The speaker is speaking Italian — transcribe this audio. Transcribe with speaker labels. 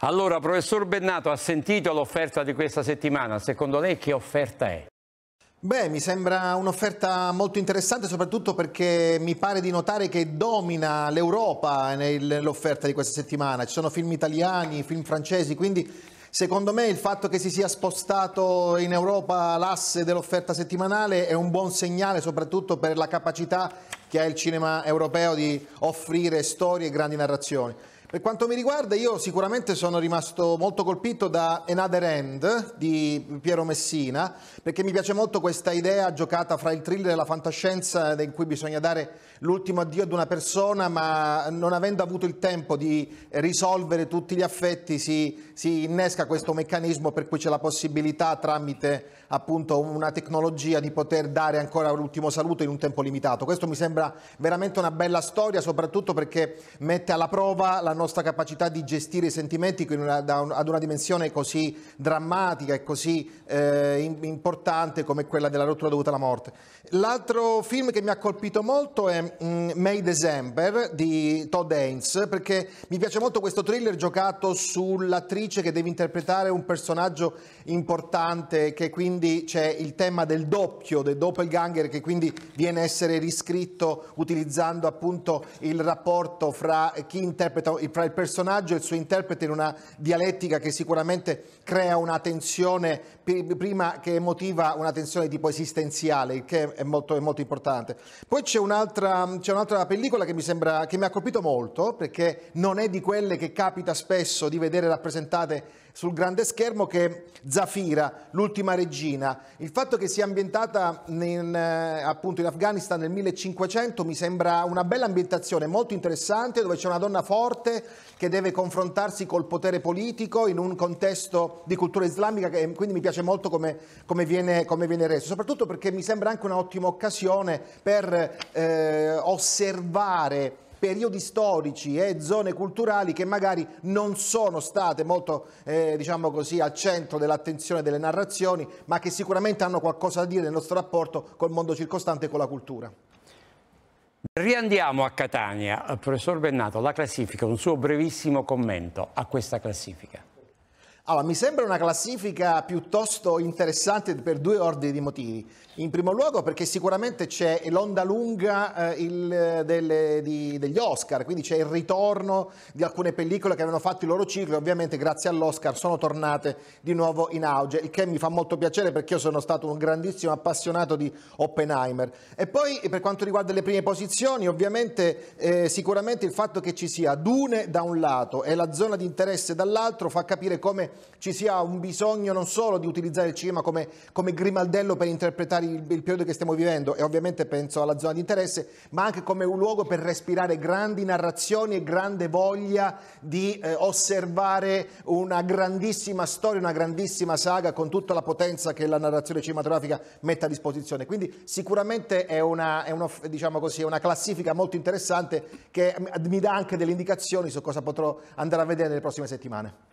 Speaker 1: Allora, professor Bennato, ha sentito l'offerta di questa settimana? Secondo lei che offerta è? Beh, mi sembra un'offerta molto interessante, soprattutto perché mi pare di notare che domina l'Europa nell'offerta di questa settimana. Ci sono film italiani, film francesi, quindi secondo me il fatto che si sia spostato in Europa l'asse dell'offerta settimanale è un buon segnale, soprattutto per la capacità che ha il cinema europeo di offrire storie e grandi narrazioni. Per quanto mi riguarda io sicuramente sono rimasto molto colpito da Another End di Piero Messina perché mi piace molto questa idea giocata fra il thriller e la fantascienza in cui bisogna dare l'ultimo addio ad una persona ma non avendo avuto il tempo di risolvere tutti gli affetti si, si innesca questo meccanismo per cui c'è la possibilità tramite appunto una tecnologia di poter dare ancora l'ultimo saluto in un tempo limitato. Questo mi sembra veramente una bella storia soprattutto perché mette alla prova la nostra nostra capacità di gestire i sentimenti una, un, ad una dimensione così drammatica e così eh, importante come quella della rottura dovuta alla morte. L'altro film che mi ha colpito molto è um, May December di Todd Haynes perché mi piace molto questo thriller giocato sull'attrice che deve interpretare un personaggio importante che quindi c'è il tema del doppio, del doppelganger che quindi viene a essere riscritto utilizzando appunto il rapporto fra chi interpreta fra il personaggio e il suo interprete in una dialettica che sicuramente crea una tensione prima che emotiva, una tensione tipo esistenziale, il che è molto, è molto importante. Poi c'è un'altra, c'è un'altra pellicola che mi, sembra, che mi ha colpito molto, perché non è di quelle che capita spesso di vedere rappresentate sul grande schermo che è Zafira, l'ultima regina. Il fatto che sia ambientata in, eh, appunto in Afghanistan nel 1500 mi sembra una bella ambientazione, molto interessante, dove c'è una donna forte che deve confrontarsi col potere politico in un contesto di cultura islamica che quindi mi piace molto come, come, viene, come viene, reso, soprattutto perché mi sembra anche un'ottima occasione per eh, osservare periodi storici e zone culturali che magari non sono state molto eh, diciamo così, al centro dell'attenzione delle narrazioni, ma che sicuramente hanno qualcosa da dire nel nostro rapporto col mondo circostante e con la cultura. Riandiamo a Catania. Professor Bennato, la classifica, un suo brevissimo commento a questa classifica. Allora, mi sembra una classifica piuttosto interessante per due ordini di motivi. In primo luogo perché sicuramente c'è l'onda lunga eh, il, delle, di, degli Oscar, quindi c'è il ritorno di alcune pellicole che avevano fatto il loro ciclo e ovviamente grazie all'Oscar sono tornate di nuovo in auge, il che mi fa molto piacere perché io sono stato un grandissimo appassionato di Oppenheimer. E poi per quanto riguarda le prime posizioni, ovviamente eh, sicuramente il fatto che ci sia Dune da un lato e la zona di interesse dall'altro fa capire come ci sia un bisogno non solo di utilizzare il cinema come, come grimaldello per interpretare il, il, periodo che stiamo vivendo e ovviamente penso alla zona di interesse, ma anche come un luogo per respirare grandi narrazioni e grande voglia di eh, osservare una grandissima storia, una grandissima saga con tutta la potenza che la narrazione cinematografica mette a disposizione. Quindi sicuramente è una, è uno, diciamo così, una classifica molto interessante che mi dà anche delle indicazioni su cosa potrò andare a vedere nelle prossime settimane.